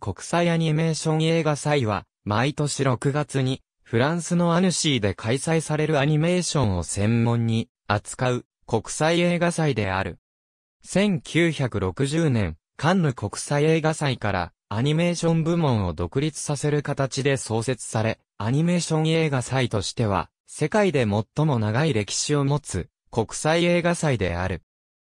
国際アニメーション映画祭は、毎年6月に、フランスのアヌシーで開催されるアニメーションを専門に扱う国際映画祭である。1960年、カンヌ国際映画祭からアニメーション部門を独立させる形で創設され、アニメーション映画祭としては、世界で最も長い歴史を持つ国際映画祭である。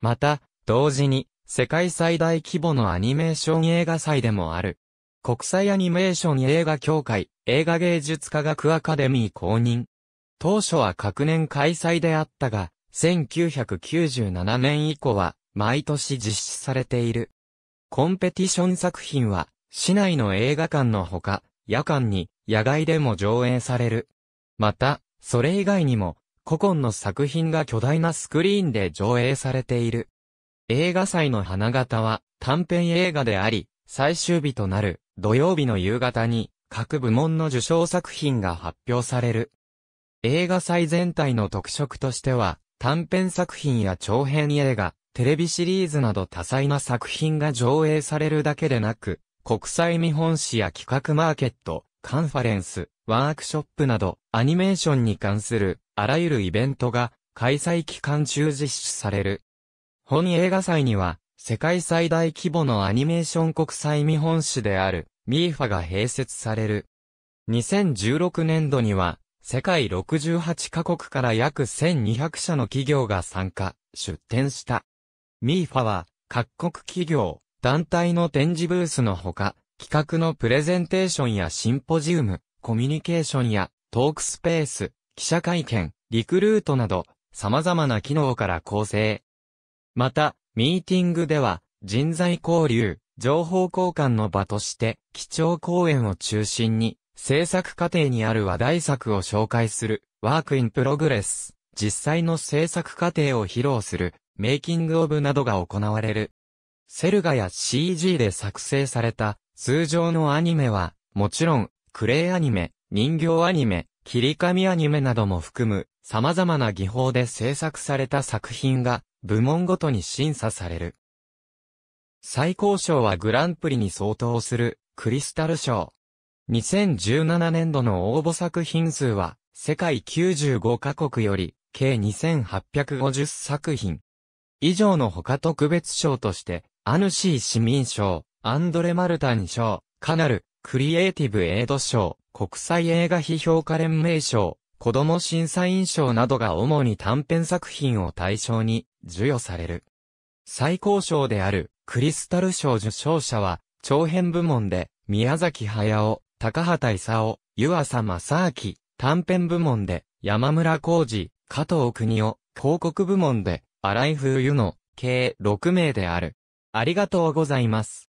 また、同時に世界最大規模のアニメーション映画祭でもある。国際アニメーション映画協会、映画芸術科学アカデミー公認。当初は各年開催であったが、1997年以降は毎年実施されている。コンペティション作品は、市内の映画館のほか、夜間に野外でも上映される。また、それ以外にも、古今の作品が巨大なスクリーンで上映されている。映画祭の花形は短編映画であり、最終日となる土曜日の夕方に各部門の受賞作品が発表される。映画祭全体の特色としては、短編作品や長編映画、テレビシリーズなど多彩な作品が上映されるだけでなく、国際見本誌や企画マーケット、カンファレンス、ワークショップなど、アニメーションに関する、あらゆるイベントが、開催期間中実施される。本映画祭には、世界最大規模のアニメーション国際見本市である、ミーファが併設される。2016年度には、世界68カ国から約1200社の企業が参加、出展した。ミーファは、各国企業、団体の展示ブースのほか、企画のプレゼンテーションやシンポジウム、コミュニケーションやトークスペース、記者会見、リクルートなど、様々な機能から構成。また、ミーティングでは、人材交流、情報交換の場として、基調講演を中心に、制作過程にある話題作を紹介する、ワークインプログレス、実際の制作過程を披露する、メイキングオブなどが行われる。セルガや CG で作成された、通常のアニメは、もちろん、クレイアニメ、人形アニメ、切り紙アニメなども含む、様々な技法で制作された作品が部門ごとに審査される。最高賞はグランプリに相当するクリスタル賞。2017年度の応募作品数は世界95カ国より計2850作品。以上の他特別賞としてアヌシー市民賞、アンドレ・マルタン賞、カナル、クリエイティブ・エイド賞、国際映画批評家連盟賞、子供審査員賞などが主に短編作品を対象に授与される。最高賞であるクリスタル賞受賞者は長編部門で宮崎駿、高畑勲、湯浅正明、短編部門で山村浩二、加藤国夫、広告部門で荒井風湯の計6名である。ありがとうございます。